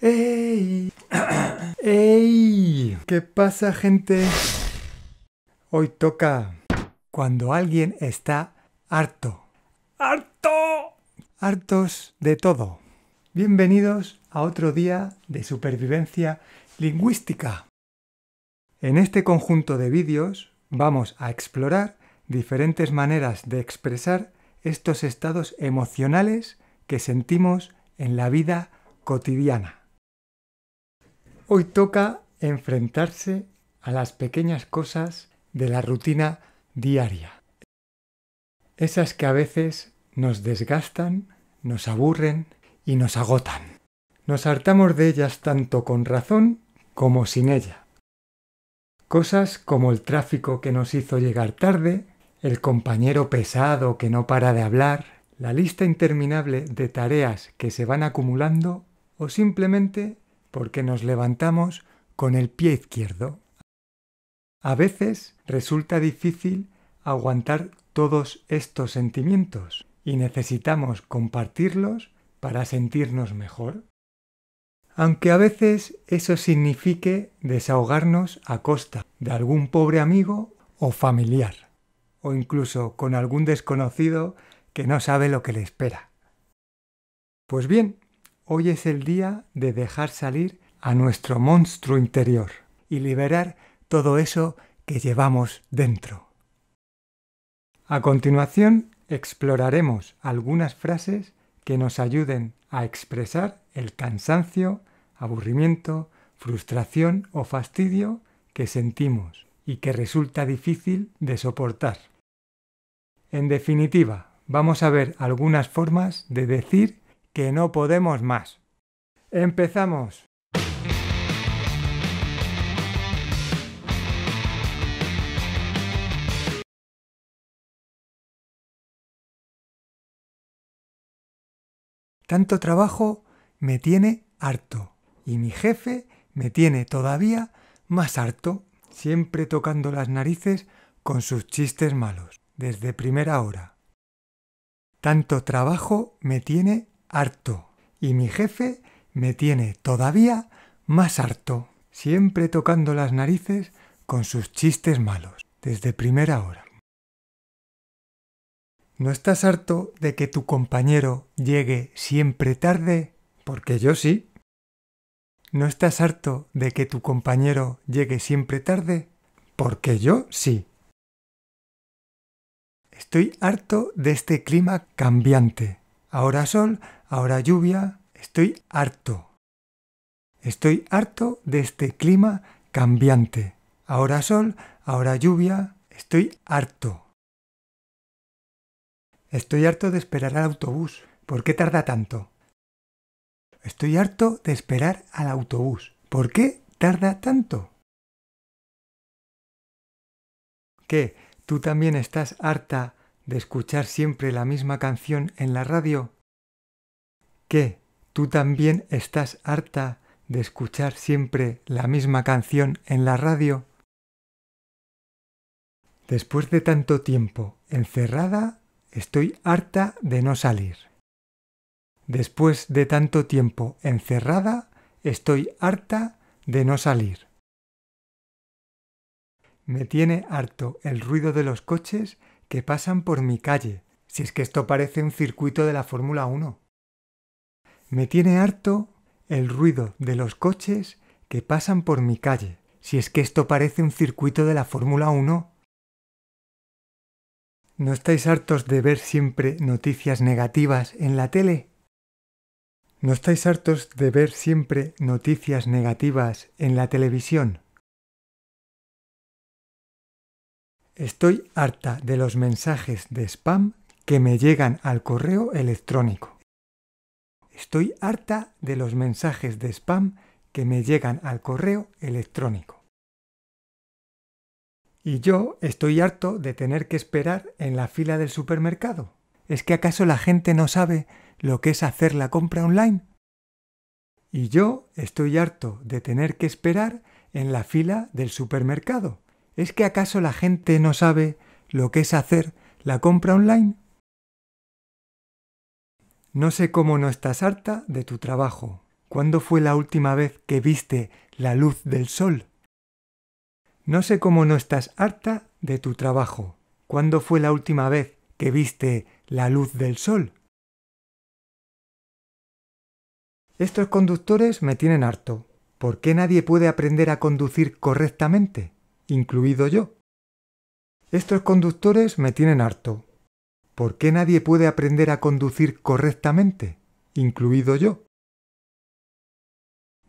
¡Ey! ¡Ey! ¿Qué pasa, gente? Hoy toca cuando alguien está harto. ¡Harto! Hartos de todo. Bienvenidos a otro día de supervivencia lingüística. En este conjunto de vídeos vamos a explorar diferentes maneras de expresar estos estados emocionales que sentimos en la vida cotidiana. Hoy toca enfrentarse a las pequeñas cosas de la rutina diaria. Esas que a veces nos desgastan, nos aburren y nos agotan. Nos hartamos de ellas tanto con razón como sin ella. Cosas como el tráfico que nos hizo llegar tarde, el compañero pesado que no para de hablar, la lista interminable de tareas que se van acumulando o simplemente porque nos levantamos con el pie izquierdo. A veces resulta difícil aguantar todos estos sentimientos y necesitamos compartirlos para sentirnos mejor. Aunque a veces eso signifique desahogarnos a costa de algún pobre amigo o familiar, o incluso con algún desconocido que no sabe lo que le espera. Pues bien, Hoy es el día de dejar salir a nuestro monstruo interior y liberar todo eso que llevamos dentro. A continuación, exploraremos algunas frases que nos ayuden a expresar el cansancio, aburrimiento, frustración o fastidio que sentimos y que resulta difícil de soportar. En definitiva, vamos a ver algunas formas de decir que no podemos más. ¡Empezamos! Tanto trabajo me tiene harto y mi jefe me tiene todavía más harto, siempre tocando las narices con sus chistes malos, desde primera hora. Tanto trabajo me tiene harto y mi jefe me tiene todavía más harto, siempre tocando las narices con sus chistes malos, desde primera hora. ¿No estás harto de que tu compañero llegue siempre tarde? Porque yo sí. ¿No estás harto de que tu compañero llegue siempre tarde? Porque yo sí. Estoy harto de este clima cambiante. Ahora sol, Ahora lluvia, estoy harto. Estoy harto de este clima cambiante. Ahora sol, ahora lluvia, estoy harto. Estoy harto de esperar al autobús. ¿Por qué tarda tanto? Estoy harto de esperar al autobús. ¿Por qué tarda tanto? ¿Qué? ¿Tú también estás harta de escuchar siempre la misma canción en la radio? ¿Qué? tú también estás harta de escuchar siempre la misma canción en la radio? Después de tanto tiempo encerrada, estoy harta de no salir. Después de tanto tiempo encerrada, estoy harta de no salir. Me tiene harto el ruido de los coches que pasan por mi calle, si es que esto parece un circuito de la Fórmula 1. Me tiene harto el ruido de los coches que pasan por mi calle, si es que esto parece un circuito de la Fórmula 1. ¿No estáis hartos de ver siempre noticias negativas en la tele? ¿No estáis hartos de ver siempre noticias negativas en la televisión? Estoy harta de los mensajes de spam que me llegan al correo electrónico. Estoy harta de los mensajes de spam que me llegan al correo electrónico. Y yo estoy harto de tener que esperar en la fila del supermercado. ¿Es que acaso la gente no sabe lo que es hacer la compra online? Y yo estoy harto de tener que esperar en la fila del supermercado. ¿Es que acaso la gente no sabe lo que es hacer la compra online? No sé cómo no estás harta de tu trabajo. ¿Cuándo fue la última vez que viste la luz del sol? No sé cómo no estás harta de tu trabajo. ¿Cuándo fue la última vez que viste la luz del sol? Estos conductores me tienen harto. ¿Por qué nadie puede aprender a conducir correctamente? Incluido yo. Estos conductores me tienen harto. ¿por qué nadie puede aprender a conducir correctamente, incluido yo?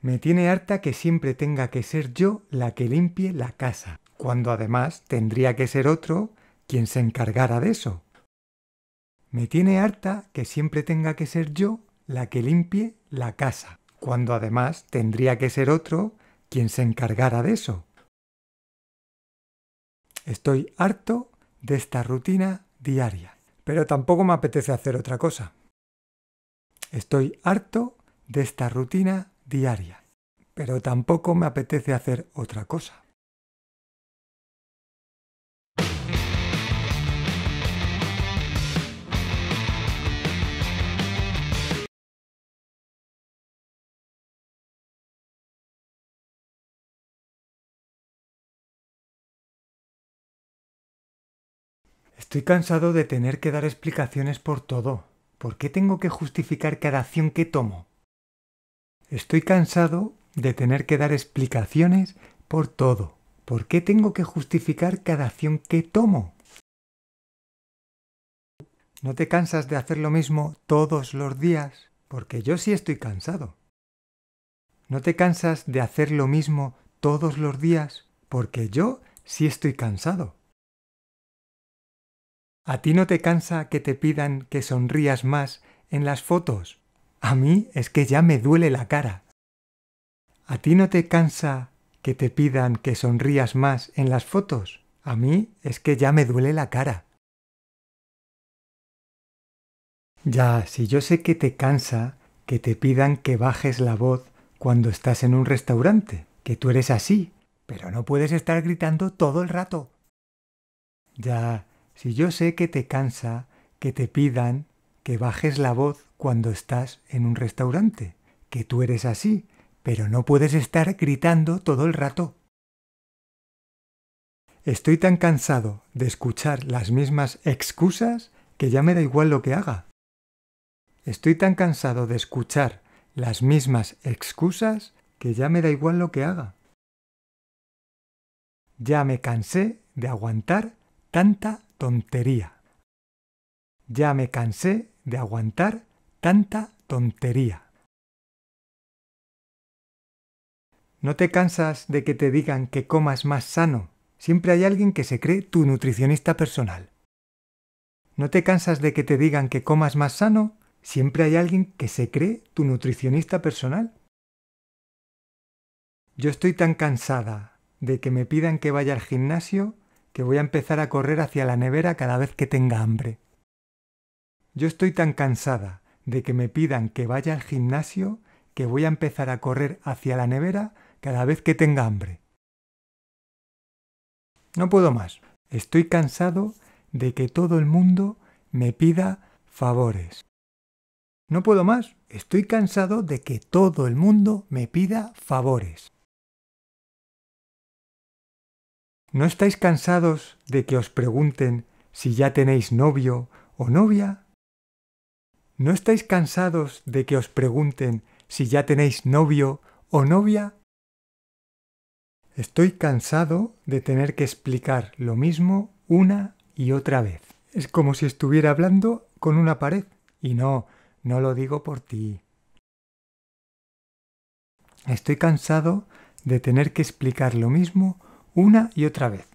Me tiene harta que siempre tenga que ser yo la que limpie la casa, cuando además tendría que ser otro quien se encargara de eso. Me tiene harta que siempre tenga que ser yo la que limpie la casa, cuando además tendría que ser otro quien se encargara de eso. Estoy harto de esta rutina diaria pero tampoco me apetece hacer otra cosa. Estoy harto de esta rutina diaria, pero tampoco me apetece hacer otra cosa. Estoy cansado de tener que dar explicaciones por todo. ¿Por qué tengo que justificar cada acción que tomo? Estoy cansado de tener que dar explicaciones por todo. ¿Por qué tengo que justificar cada acción que tomo? ¿No te cansas de hacer lo mismo todos los días? Porque yo sí estoy cansado. ¿No te cansas de hacer lo mismo todos los días? Porque yo sí estoy cansado. ¿A ti no te cansa que te pidan que sonrías más en las fotos? A mí es que ya me duele la cara. ¿A ti no te cansa que te pidan que sonrías más en las fotos? A mí es que ya me duele la cara. Ya, si yo sé que te cansa que te pidan que bajes la voz cuando estás en un restaurante, que tú eres así, pero no puedes estar gritando todo el rato. Ya, si yo sé que te cansa que te pidan que bajes la voz cuando estás en un restaurante, que tú eres así, pero no puedes estar gritando todo el rato. Estoy tan cansado de escuchar las mismas excusas que ya me da igual lo que haga. Estoy tan cansado de escuchar las mismas excusas que ya me da igual lo que haga. Ya me cansé de aguantar tanta tontería. Ya me cansé de aguantar tanta tontería. ¿No te cansas de que te digan que comas más sano? Siempre hay alguien que se cree tu nutricionista personal. ¿No te cansas de que te digan que comas más sano? Siempre hay alguien que se cree tu nutricionista personal. Yo estoy tan cansada de que me pidan que vaya al gimnasio que voy a empezar a correr hacia la nevera cada vez que tenga hambre. Yo estoy tan cansada de que me pidan que vaya al gimnasio que voy a empezar a correr hacia la nevera cada vez que tenga hambre. No puedo más. Estoy cansado de que todo el mundo me pida favores. No puedo más. Estoy cansado de que todo el mundo me pida favores. ¿No estáis cansados de que os pregunten si ya tenéis novio o novia? ¿No estáis cansados de que os pregunten si ya tenéis novio o novia? Estoy cansado de tener que explicar lo mismo una y otra vez. Es como si estuviera hablando con una pared. Y no, no lo digo por ti. Estoy cansado de tener que explicar lo mismo una y otra vez.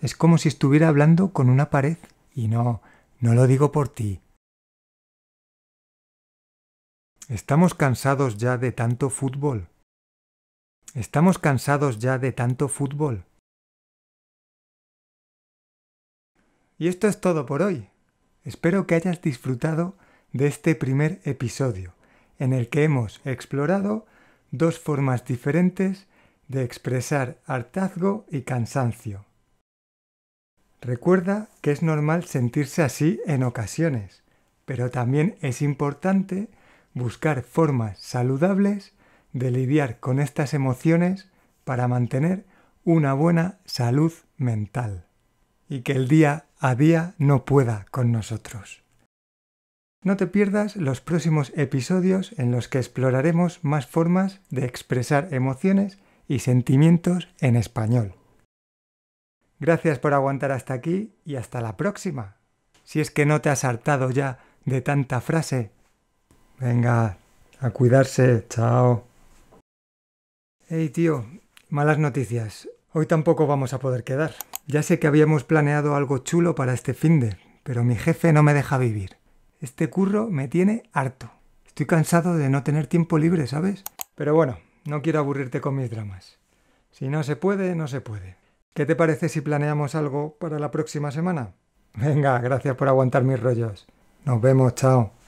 Es como si estuviera hablando con una pared y no, no lo digo por ti. Estamos cansados ya de tanto fútbol. Estamos cansados ya de tanto fútbol. Y esto es todo por hoy. Espero que hayas disfrutado de este primer episodio, en el que hemos explorado dos formas diferentes de expresar hartazgo y cansancio. Recuerda que es normal sentirse así en ocasiones, pero también es importante buscar formas saludables de lidiar con estas emociones para mantener una buena salud mental y que el día a día no pueda con nosotros. No te pierdas los próximos episodios en los que exploraremos más formas de expresar emociones y sentimientos en español. Gracias por aguantar hasta aquí y hasta la próxima. Si es que no te has hartado ya de tanta frase. Venga, a cuidarse, chao. Hey tío, malas noticias. Hoy tampoco vamos a poder quedar. Ya sé que habíamos planeado algo chulo para este finder, pero mi jefe no me deja vivir. Este curro me tiene harto. Estoy cansado de no tener tiempo libre, ¿sabes? Pero bueno, no quiero aburrirte con mis dramas. Si no se puede, no se puede. ¿Qué te parece si planeamos algo para la próxima semana? Venga, gracias por aguantar mis rollos. Nos vemos, chao.